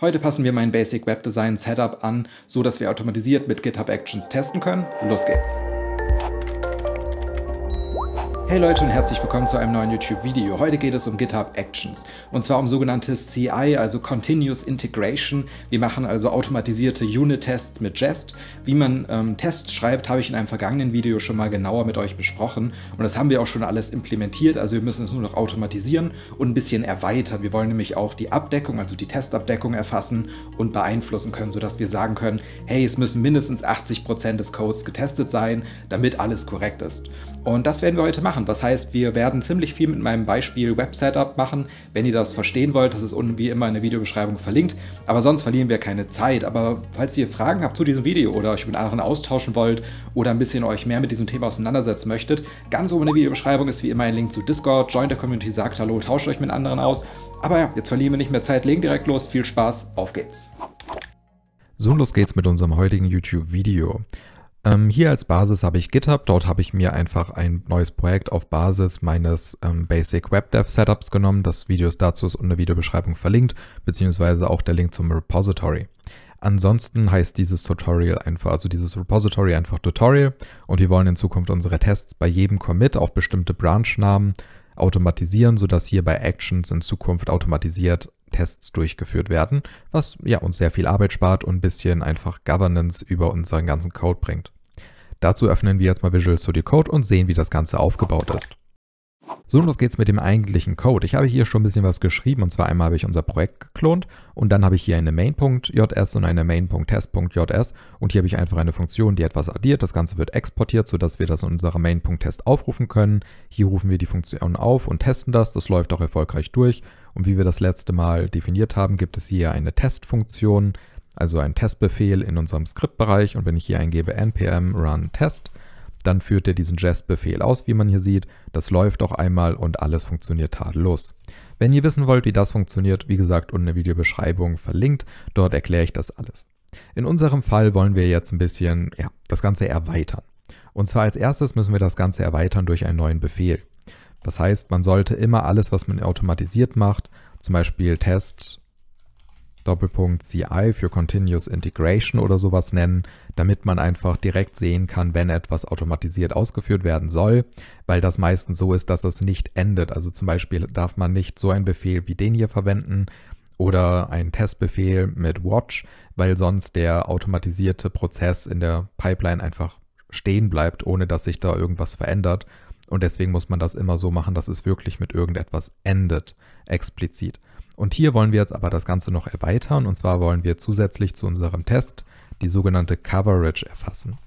Heute passen wir mein Basic Web Design Setup an, so dass wir automatisiert mit GitHub Actions testen können. Los geht's! Hey Leute und herzlich willkommen zu einem neuen YouTube-Video. Heute geht es um GitHub Actions und zwar um sogenanntes CI, also Continuous Integration. Wir machen also automatisierte Unit-Tests mit Jest. Wie man ähm, Tests schreibt, habe ich in einem vergangenen Video schon mal genauer mit euch besprochen und das haben wir auch schon alles implementiert. Also wir müssen es nur noch automatisieren und ein bisschen erweitern. Wir wollen nämlich auch die Abdeckung, also die Testabdeckung erfassen und beeinflussen können, sodass wir sagen können, hey, es müssen mindestens 80% Prozent des Codes getestet sein, damit alles korrekt ist. Und das werden wir heute machen machen. Das heißt, wir werden ziemlich viel mit meinem Beispiel Web-Setup machen. Wenn ihr das verstehen wollt, das ist unten wie immer in der Videobeschreibung verlinkt. Aber sonst verlieren wir keine Zeit. Aber falls ihr Fragen habt zu diesem Video oder euch mit anderen austauschen wollt oder ein bisschen euch mehr mit diesem Thema auseinandersetzen möchtet, ganz oben in der Videobeschreibung ist wie immer ein Link zu Discord. Join der Community, sagt Hallo, tauscht euch mit anderen aus. Aber ja, jetzt verlieren wir nicht mehr Zeit, legen direkt los. Viel Spaß, auf geht's. So, los geht's mit unserem heutigen YouTube-Video. Ähm, hier als Basis habe ich GitHub. Dort habe ich mir einfach ein neues Projekt auf Basis meines ähm, Basic Web Dev Setups genommen. Das Video ist dazu ist in der Videobeschreibung verlinkt, beziehungsweise auch der Link zum Repository. Ansonsten heißt dieses Tutorial einfach, also dieses Repository einfach Tutorial und wir wollen in Zukunft unsere Tests bei jedem Commit auf bestimmte Branch-Namen automatisieren, sodass hier bei Actions in Zukunft automatisiert Tests durchgeführt werden, was ja uns sehr viel Arbeit spart und ein bisschen einfach Governance über unseren ganzen Code bringt. Dazu öffnen wir jetzt mal Visual Studio Code und sehen, wie das Ganze aufgebaut ist. So, und los geht's mit dem eigentlichen Code. Ich habe hier schon ein bisschen was geschrieben und zwar einmal habe ich unser Projekt geklont und dann habe ich hier eine main.js und eine main.test.js und hier habe ich einfach eine Funktion, die etwas addiert. Das Ganze wird exportiert, sodass wir das in unserer main.test aufrufen können. Hier rufen wir die Funktion auf und testen das. Das läuft auch erfolgreich durch und wie wir das letzte Mal definiert haben, gibt es hier eine Testfunktion, also einen Testbefehl in unserem Skriptbereich. Und wenn ich hier eingebe npm run test, dann führt er diesen Jest-Befehl aus, wie man hier sieht. Das läuft auch einmal und alles funktioniert tadellos. Wenn ihr wissen wollt, wie das funktioniert, wie gesagt, unten in der Videobeschreibung verlinkt. Dort erkläre ich das alles. In unserem Fall wollen wir jetzt ein bisschen ja, das Ganze erweitern. Und zwar als erstes müssen wir das Ganze erweitern durch einen neuen Befehl. Das heißt, man sollte immer alles, was man automatisiert macht, zum Beispiel Test Doppelpunkt CI für Continuous Integration oder sowas nennen, damit man einfach direkt sehen kann, wenn etwas automatisiert ausgeführt werden soll, weil das meistens so ist, dass es nicht endet. Also zum Beispiel darf man nicht so einen Befehl wie den hier verwenden oder einen Testbefehl mit Watch, weil sonst der automatisierte Prozess in der Pipeline einfach stehen bleibt, ohne dass sich da irgendwas verändert. Und deswegen muss man das immer so machen, dass es wirklich mit irgendetwas endet, explizit. Und hier wollen wir jetzt aber das Ganze noch erweitern. Und zwar wollen wir zusätzlich zu unserem Test die sogenannte Coverage erfassen.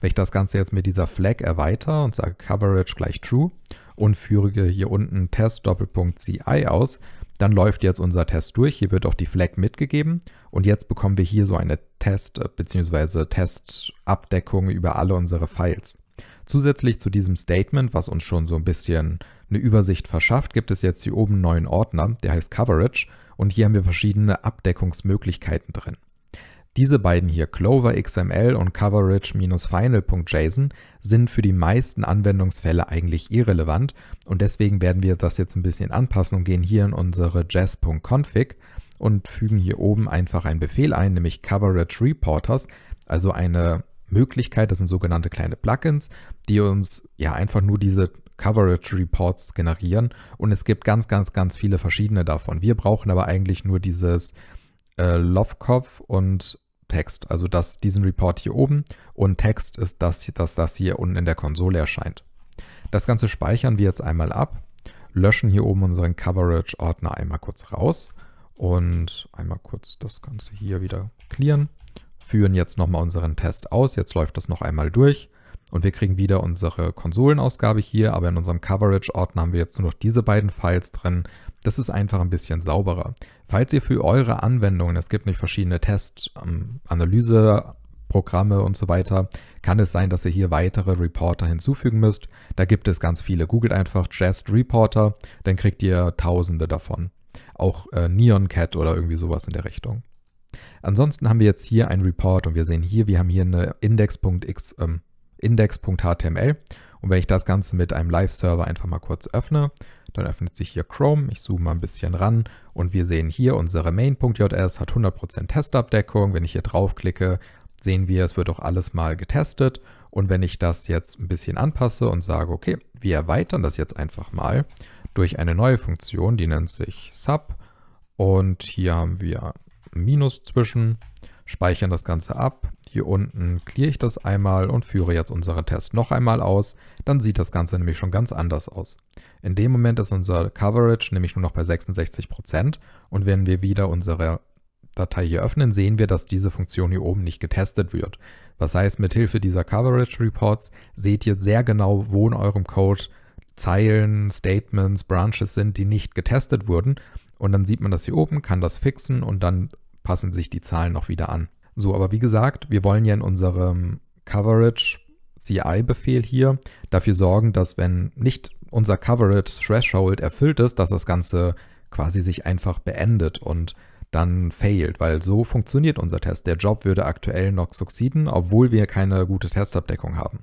Wenn ich das Ganze jetzt mit dieser Flag erweitere und sage Coverage gleich True und führe hier unten Test-CI Doppelpunkt aus, dann läuft jetzt unser Test durch. Hier wird auch die Flag mitgegeben und jetzt bekommen wir hier so eine Test- äh, bzw. Testabdeckung über alle unsere Files. Zusätzlich zu diesem Statement, was uns schon so ein bisschen eine Übersicht verschafft, gibt es jetzt hier oben einen neuen Ordner, der heißt Coverage und hier haben wir verschiedene Abdeckungsmöglichkeiten drin. Diese beiden hier, Clover XML und Coverage-Final.json, sind für die meisten Anwendungsfälle eigentlich irrelevant und deswegen werden wir das jetzt ein bisschen anpassen und gehen hier in unsere jazz.config und fügen hier oben einfach einen Befehl ein, nämlich Coverage Reporters, also eine Möglichkeit, das sind sogenannte kleine Plugins, die uns ja einfach nur diese Coverage Reports generieren und es gibt ganz, ganz, ganz viele verschiedene davon. Wir brauchen aber eigentlich nur dieses äh, Lovekopf und Text, also das, diesen Report hier oben und Text ist das, dass das hier unten in der Konsole erscheint. Das Ganze speichern wir jetzt einmal ab, löschen hier oben unseren Coverage-Ordner einmal kurz raus und einmal kurz das Ganze hier wieder clearen führen jetzt nochmal unseren Test aus. Jetzt läuft das noch einmal durch. Und wir kriegen wieder unsere Konsolenausgabe hier, aber in unserem Coverage-Ordner haben wir jetzt nur noch diese beiden Files drin. Das ist einfach ein bisschen sauberer. Falls ihr für eure Anwendungen, es gibt nicht verschiedene Test, ähm, Analyse, Programme und so weiter, kann es sein, dass ihr hier weitere Reporter hinzufügen müsst. Da gibt es ganz viele. Googelt einfach Jest Reporter, dann kriegt ihr tausende davon. Auch äh, Neon Cat oder irgendwie sowas in der Richtung. Ansonsten haben wir jetzt hier ein Report und wir sehen hier, wir haben hier eine Index.x, ähm, Index.html und wenn ich das Ganze mit einem Live-Server einfach mal kurz öffne, dann öffnet sich hier Chrome, ich zoome mal ein bisschen ran und wir sehen hier unsere main.js hat 100% Testabdeckung. Wenn ich hier draufklicke, sehen wir, es wird auch alles mal getestet und wenn ich das jetzt ein bisschen anpasse und sage, okay, wir erweitern das jetzt einfach mal durch eine neue Funktion, die nennt sich Sub und hier haben wir Minus zwischen, speichern das Ganze ab. Hier unten kläre ich das einmal und führe jetzt unseren Test noch einmal aus. Dann sieht das Ganze nämlich schon ganz anders aus. In dem Moment ist unser Coverage nämlich nur noch bei 66% und wenn wir wieder unsere Datei hier öffnen, sehen wir, dass diese Funktion hier oben nicht getestet wird. Was heißt, mit Hilfe dieser Coverage Reports seht ihr sehr genau, wo in eurem Code Zeilen, Statements, Branches sind, die nicht getestet wurden. Und dann sieht man das hier oben, kann das fixen und dann passen sich die Zahlen noch wieder an. So, aber wie gesagt, wir wollen ja in unserem Coverage CI-Befehl hier dafür sorgen, dass wenn nicht unser Coverage Threshold erfüllt ist, dass das Ganze quasi sich einfach beendet und dann failed, weil so funktioniert unser Test. Der Job würde aktuell noch succeeden, obwohl wir keine gute Testabdeckung haben.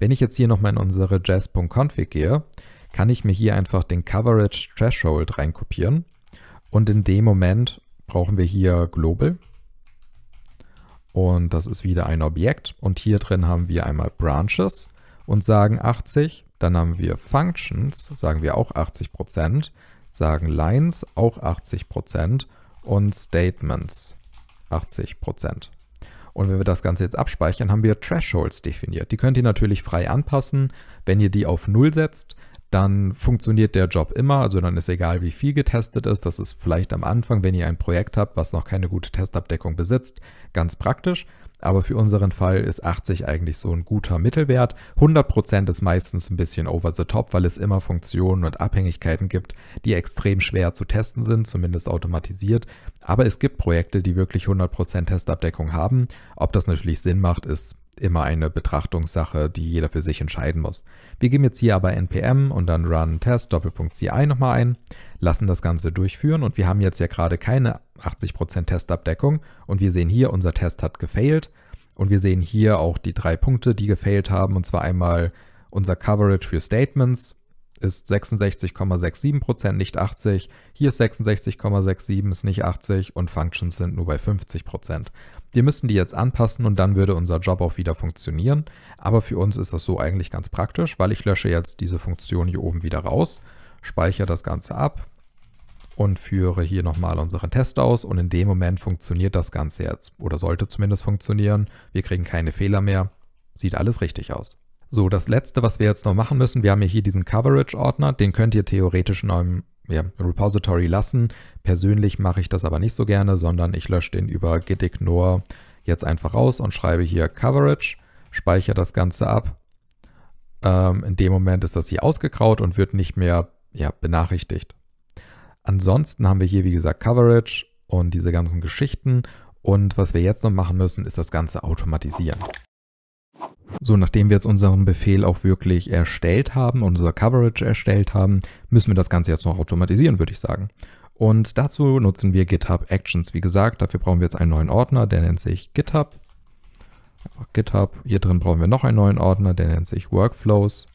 Wenn ich jetzt hier nochmal in unsere jazz.config gehe, kann ich mir hier einfach den Coverage Threshold reinkopieren und in dem Moment brauchen wir hier Global. Und das ist wieder ein Objekt. Und hier drin haben wir einmal Branches und sagen 80. Dann haben wir Functions, sagen wir auch 80%. Sagen Lines auch 80%. Und Statements 80%. Und wenn wir das Ganze jetzt abspeichern, haben wir Thresholds definiert. Die könnt ihr natürlich frei anpassen. Wenn ihr die auf 0 setzt, dann funktioniert der Job immer. Also dann ist egal, wie viel getestet ist. Das ist vielleicht am Anfang, wenn ihr ein Projekt habt, was noch keine gute Testabdeckung besitzt, ganz praktisch. Aber für unseren Fall ist 80 eigentlich so ein guter Mittelwert. 100% ist meistens ein bisschen over the top, weil es immer Funktionen und Abhängigkeiten gibt, die extrem schwer zu testen sind, zumindest automatisiert. Aber es gibt Projekte, die wirklich 100% Testabdeckung haben. Ob das natürlich Sinn macht, ist immer eine Betrachtungssache, die jeder für sich entscheiden muss. Wir geben jetzt hier aber npm und dann run test Doppelpunkt CI nochmal ein, lassen das Ganze durchführen und wir haben jetzt ja gerade keine 80% Testabdeckung und wir sehen hier, unser Test hat gefailt und wir sehen hier auch die drei Punkte, die gefailt haben und zwar einmal unser Coverage für Statements, ist 66,67%, Prozent nicht 80. Hier ist 66,67, ist nicht 80 und Functions sind nur bei 50%. Prozent. Wir müssen die jetzt anpassen und dann würde unser Job auch wieder funktionieren. Aber für uns ist das so eigentlich ganz praktisch, weil ich lösche jetzt diese Funktion hier oben wieder raus, speichere das Ganze ab und führe hier nochmal unseren Test aus und in dem Moment funktioniert das Ganze jetzt oder sollte zumindest funktionieren. Wir kriegen keine Fehler mehr. Sieht alles richtig aus. So, das letzte, was wir jetzt noch machen müssen, wir haben hier diesen Coverage-Ordner, den könnt ihr theoretisch in eurem ja, Repository lassen. Persönlich mache ich das aber nicht so gerne, sondern ich lösche den über gitignore jetzt einfach raus und schreibe hier Coverage, speichere das Ganze ab. Ähm, in dem Moment ist das hier ausgekraut und wird nicht mehr ja, benachrichtigt. Ansonsten haben wir hier, wie gesagt, Coverage und diese ganzen Geschichten. Und was wir jetzt noch machen müssen, ist das Ganze automatisieren. So, nachdem wir jetzt unseren Befehl auch wirklich erstellt haben, unser Coverage erstellt haben, müssen wir das Ganze jetzt noch automatisieren, würde ich sagen. Und dazu nutzen wir GitHub Actions. Wie gesagt, dafür brauchen wir jetzt einen neuen Ordner, der nennt sich GitHub. Einfach GitHub. Hier drin brauchen wir noch einen neuen Ordner, der nennt sich Workflows.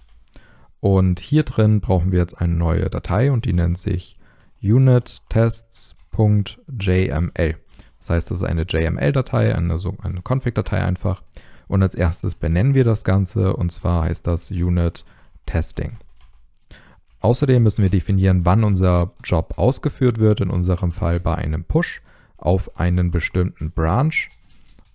Und hier drin brauchen wir jetzt eine neue Datei und die nennt sich unittests.jml. Das heißt, das ist eine JML-Datei, eine, eine Config-Datei einfach. Und als erstes benennen wir das Ganze und zwar heißt das Unit Testing. Außerdem müssen wir definieren, wann unser Job ausgeführt wird, in unserem Fall bei einem Push auf einen bestimmten Branch.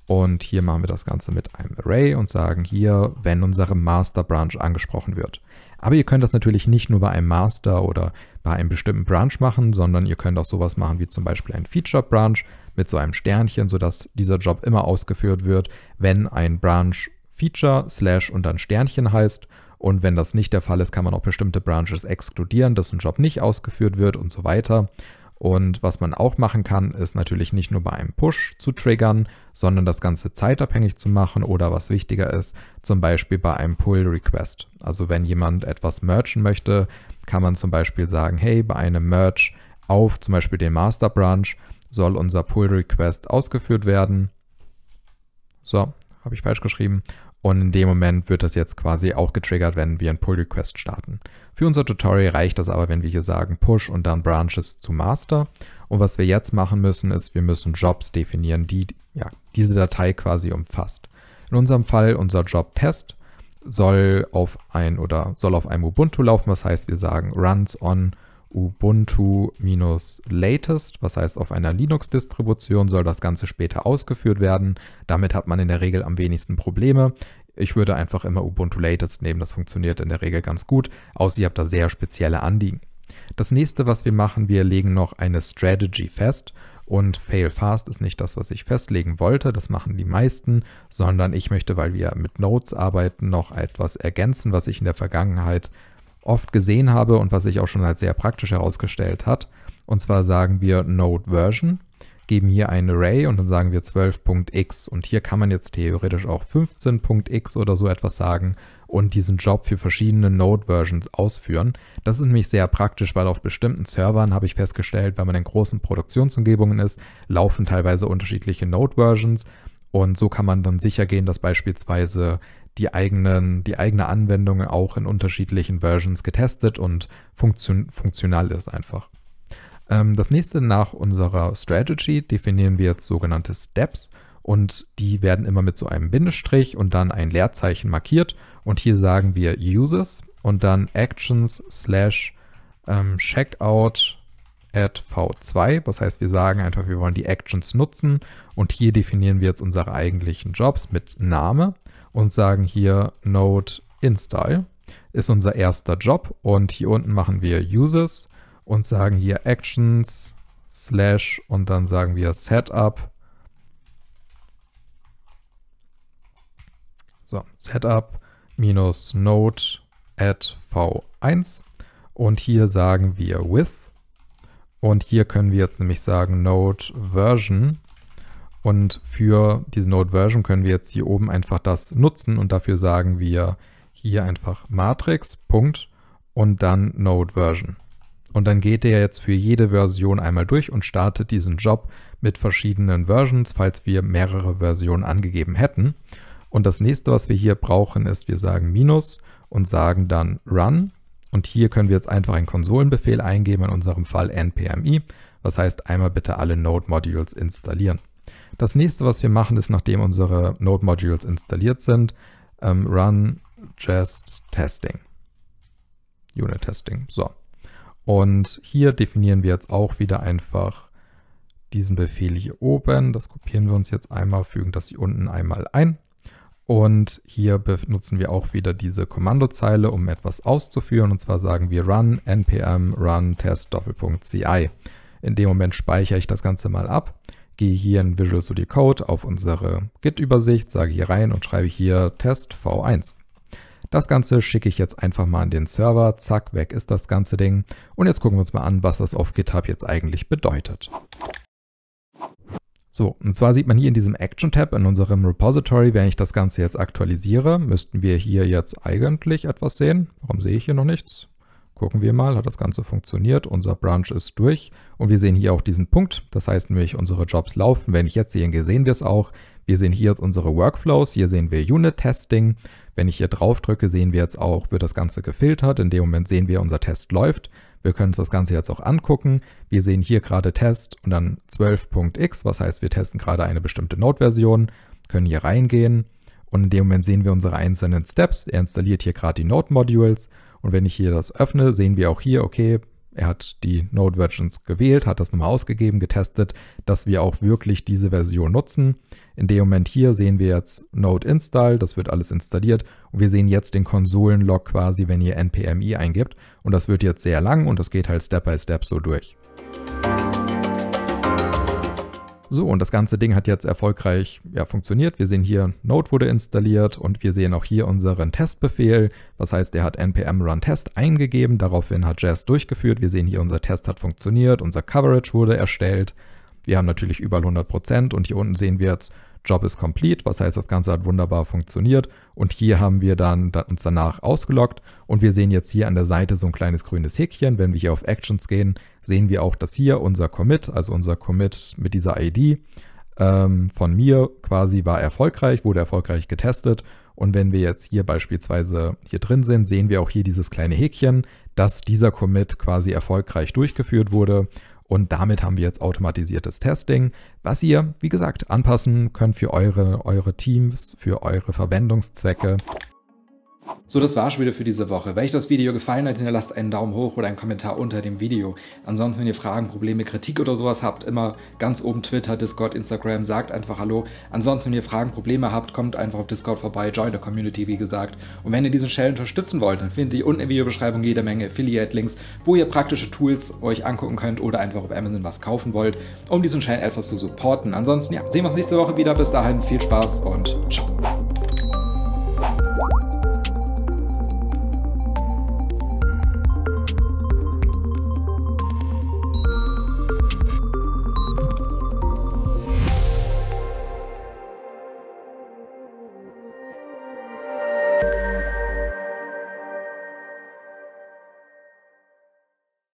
Und hier machen wir das Ganze mit einem Array und sagen hier, wenn unsere Master Branch angesprochen wird. Aber ihr könnt das natürlich nicht nur bei einem Master oder bei einem bestimmten Branch machen, sondern ihr könnt auch sowas machen wie zum Beispiel ein Feature Branch mit so einem Sternchen, sodass dieser Job immer ausgeführt wird, wenn ein Branch Feature slash und dann Sternchen heißt. Und wenn das nicht der Fall ist, kann man auch bestimmte Branches exkludieren, dass ein Job nicht ausgeführt wird und so weiter. Und was man auch machen kann, ist natürlich nicht nur bei einem Push zu triggern, sondern das Ganze zeitabhängig zu machen oder was wichtiger ist, zum Beispiel bei einem Pull Request. Also wenn jemand etwas merchen möchte, kann man zum Beispiel sagen, hey, bei einem Merch auf zum Beispiel den Master Branch soll unser Pull Request ausgeführt werden. So, habe ich falsch geschrieben. Und in dem Moment wird das jetzt quasi auch getriggert, wenn wir einen Pull-Request starten. Für unser Tutorial reicht das aber, wenn wir hier sagen Push und dann Branches zu Master. Und was wir jetzt machen müssen, ist, wir müssen Jobs definieren, die ja, diese Datei quasi umfasst. In unserem Fall unser Job Test soll auf ein oder soll auf einem Ubuntu laufen. Was heißt, wir sagen runs on Ubuntu-latest, was heißt auf einer Linux-Distribution soll das Ganze später ausgeführt werden. Damit hat man in der Regel am wenigsten Probleme. Ich würde einfach immer Ubuntu latest nehmen, das funktioniert in der Regel ganz gut, außer ihr habt da sehr spezielle Anliegen. Das nächste, was wir machen, wir legen noch eine Strategy fest und fail fast ist nicht das, was ich festlegen wollte, das machen die meisten, sondern ich möchte, weil wir mit Nodes arbeiten, noch etwas ergänzen, was ich in der Vergangenheit oft gesehen habe und was sich auch schon als sehr praktisch herausgestellt hat. Und zwar sagen wir Node Version, geben hier ein Array und dann sagen wir 12.x. Und hier kann man jetzt theoretisch auch 15.x oder so etwas sagen und diesen Job für verschiedene Node-Versions ausführen. Das ist nämlich sehr praktisch, weil auf bestimmten Servern habe ich festgestellt, wenn man in großen Produktionsumgebungen ist, laufen teilweise unterschiedliche Node-Versions und so kann man dann sicher gehen, dass beispielsweise die eigenen, die eigene Anwendung auch in unterschiedlichen Versions getestet und funktion funktional ist einfach. Ähm, das nächste nach unserer Strategy definieren wir jetzt sogenannte Steps und die werden immer mit so einem Bindestrich und dann ein Leerzeichen markiert und hier sagen wir Uses und dann Actions slash ähm, Checkout at v2. was heißt, wir sagen einfach, wir wollen die Actions nutzen und hier definieren wir jetzt unsere eigentlichen Jobs mit Name und sagen hier Node install. Ist unser erster Job und hier unten machen wir Uses und sagen hier Actions slash und dann sagen wir Setup. So, Setup minus Node at v1 und hier sagen wir with und hier können wir jetzt nämlich sagen Node Version und für diese Node-Version können wir jetzt hier oben einfach das nutzen und dafür sagen wir hier einfach Matrix, Punkt und dann Node-Version. Und dann geht er jetzt für jede Version einmal durch und startet diesen Job mit verschiedenen Versions, falls wir mehrere Versionen angegeben hätten. Und das nächste, was wir hier brauchen, ist, wir sagen Minus und sagen dann Run. Und hier können wir jetzt einfach einen Konsolenbefehl eingeben, in unserem Fall npmi. Das heißt, einmal bitte alle Node-Modules installieren. Das nächste, was wir machen, ist, nachdem unsere Node Modules installiert sind, ähm, run just testing. Unit Testing. So. Und hier definieren wir jetzt auch wieder einfach diesen Befehl hier oben. Das kopieren wir uns jetzt einmal, fügen das hier unten einmal ein. Und hier benutzen wir auch wieder diese Kommandozeile, um etwas auszuführen. Und zwar sagen wir run npm run test doppelpunkt ci. In dem Moment speichere ich das Ganze mal ab gehe hier in Visual Studio Code auf unsere Git-Übersicht, sage hier rein und schreibe hier Test V1. Das Ganze schicke ich jetzt einfach mal an den Server, zack, weg ist das ganze Ding. Und jetzt gucken wir uns mal an, was das auf GitHub jetzt eigentlich bedeutet. So, und zwar sieht man hier in diesem Action-Tab in unserem Repository, wenn ich das Ganze jetzt aktualisiere, müssten wir hier jetzt eigentlich etwas sehen. Warum sehe ich hier noch nichts? Gucken wir mal, hat das Ganze funktioniert. Unser Branch ist durch und wir sehen hier auch diesen Punkt. Das heißt nämlich, unsere Jobs laufen. Wenn ich jetzt sehe, sehen wir es auch. Wir sehen hier jetzt unsere Workflows. Hier sehen wir Unit-Testing. Wenn ich hier drauf drücke, sehen wir jetzt auch, wird das Ganze gefiltert. In dem Moment sehen wir, unser Test läuft. Wir können uns das Ganze jetzt auch angucken. Wir sehen hier gerade Test und dann 12.x, was heißt, wir testen gerade eine bestimmte Node-Version, können hier reingehen und in dem Moment sehen wir unsere einzelnen Steps. Er installiert hier gerade die Node-Modules und wenn ich hier das öffne, sehen wir auch hier, okay, er hat die Node Versions gewählt, hat das nochmal ausgegeben, getestet, dass wir auch wirklich diese Version nutzen. In dem Moment hier sehen wir jetzt Node Install, das wird alles installiert und wir sehen jetzt den Konsolen-Log quasi, wenn ihr NPMI eingibt. Und das wird jetzt sehr lang und das geht halt Step by Step so durch. So, und das ganze Ding hat jetzt erfolgreich ja, funktioniert. Wir sehen hier, Node wurde installiert und wir sehen auch hier unseren Testbefehl. Was heißt, der hat npm run test eingegeben, daraufhin hat Jazz durchgeführt. Wir sehen hier, unser Test hat funktioniert, unser Coverage wurde erstellt. Wir haben natürlich überall 100% und hier unten sehen wir jetzt, Job is complete, was heißt, das Ganze hat wunderbar funktioniert. Und hier haben wir dann uns danach ausgeloggt und wir sehen jetzt hier an der Seite so ein kleines grünes Häkchen. Wenn wir hier auf Actions gehen, sehen wir auch, dass hier unser Commit, also unser Commit mit dieser ID ähm, von mir quasi war erfolgreich, wurde erfolgreich getestet. Und wenn wir jetzt hier beispielsweise hier drin sind, sehen wir auch hier dieses kleine Häkchen, dass dieser Commit quasi erfolgreich durchgeführt wurde. Und damit haben wir jetzt automatisiertes Testing, was ihr, wie gesagt, anpassen könnt für eure, eure Teams, für eure Verwendungszwecke so, das war's schon wieder für diese Woche. Wenn euch das Video gefallen hat, hinterlasst einen Daumen hoch oder einen Kommentar unter dem Video. Ansonsten, wenn ihr Fragen, Probleme, Kritik oder sowas habt, immer ganz oben Twitter, Discord, Instagram, sagt einfach Hallo. Ansonsten, wenn ihr Fragen, Probleme habt, kommt einfach auf Discord vorbei, join the Community, wie gesagt. Und wenn ihr diesen Shell unterstützen wollt, dann findet ihr unten in der Videobeschreibung jede Menge Affiliate-Links, wo ihr praktische Tools euch angucken könnt oder einfach auf Amazon was kaufen wollt, um diesen Shell etwas zu supporten. Ansonsten, ja, sehen wir uns nächste Woche wieder. Bis dahin, viel Spaß und ciao.